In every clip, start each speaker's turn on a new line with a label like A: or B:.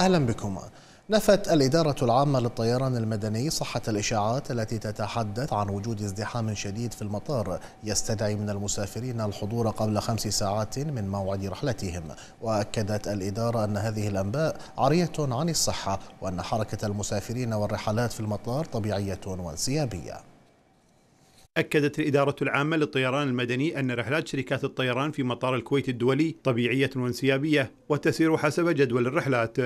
A: أهلا بكم نفت الإدارة العامة للطيران المدني صحة الإشاعات التي تتحدث عن وجود ازدحام شديد في المطار يستدعي من المسافرين الحضور قبل خمس ساعات من موعد رحلتهم وأكدت الإدارة أن هذه الأنباء عارية عن الصحة وأن حركة المسافرين والرحلات في المطار طبيعية وانسيابية
B: أكدت الإدارة العامة للطيران المدني أن رحلات شركات الطيران في مطار الكويت الدولي طبيعية وانسيابية وتسير حسب جدول الرحلات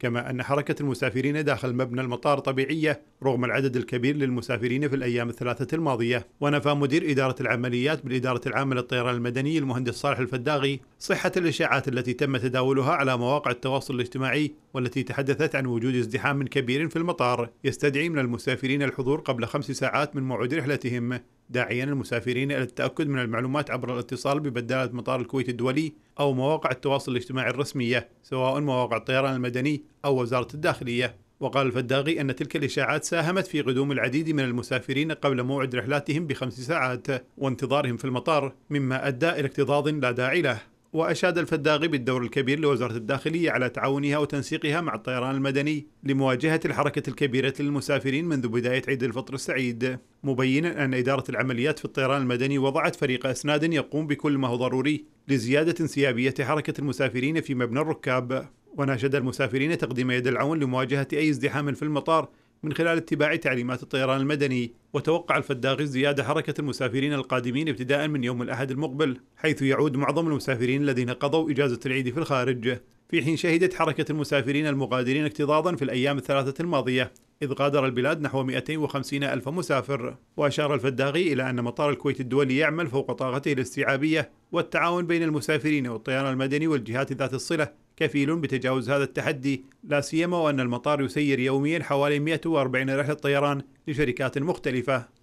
B: كما أن حركة المسافرين داخل مبنى المطار طبيعية رغم العدد الكبير للمسافرين في الأيام الثلاثة الماضية ونفى مدير إدارة العمليات بالإدارة العامة للطيران المدني المهندس صالح الفداغي صحة الإشاعات التي تم تداولها على مواقع التواصل الاجتماعي والتي تحدثت عن وجود ازدحام كبير في المطار يستدعي من المسافرين الحضور قبل خمس ساعات من موعد رحلتهم داعيا المسافرين إلى التأكد من المعلومات عبر الاتصال ببدالة مطار الكويت الدولي أو مواقع التواصل الاجتماعي الرسمية سواء مواقع الطيران المدني أو وزارة الداخلية وقال الفداغي أن تلك الإشاعات ساهمت في قدوم العديد من المسافرين قبل موعد رحلاتهم بخمس ساعات وانتظارهم في المطار مما أدى إلى اكتظاظ لا داعي له وأشاد الفداغي بالدور الكبير لوزارة الداخلية على تعاونها وتنسيقها مع الطيران المدني لمواجهة الحركة الكبيرة للمسافرين منذ بداية عيد الفطر السعيد مبينا أن إدارة العمليات في الطيران المدني وضعت فريق أسناد يقوم بكل ما هو ضروري لزيادة انسيابية حركة المسافرين في مبنى الركاب وناشد المسافرين تقديم يد العون لمواجهة أي ازدحام في المطار من خلال اتباع تعليمات الطيران المدني وتوقع الفداغي زيادة حركة المسافرين القادمين ابتداء من يوم الأحد المقبل حيث يعود معظم المسافرين الذين قضوا إجازة العيد في الخارج في حين شهدت حركة المسافرين المغادرين اكتظاظا في الأيام الثلاثة الماضية إذ غادر البلاد نحو 250 ألف مسافر وأشار الفداغي إلى أن مطار الكويت الدولي يعمل فوق طاقته الاستيعابية والتعاون بين المسافرين والطيران المدني والجهات ذات الصلة كفيل بتجاوز هذا التحدي لا سيما وأن المطار يسير يوميا حوالي 140 رحلة طيران لشركات مختلفة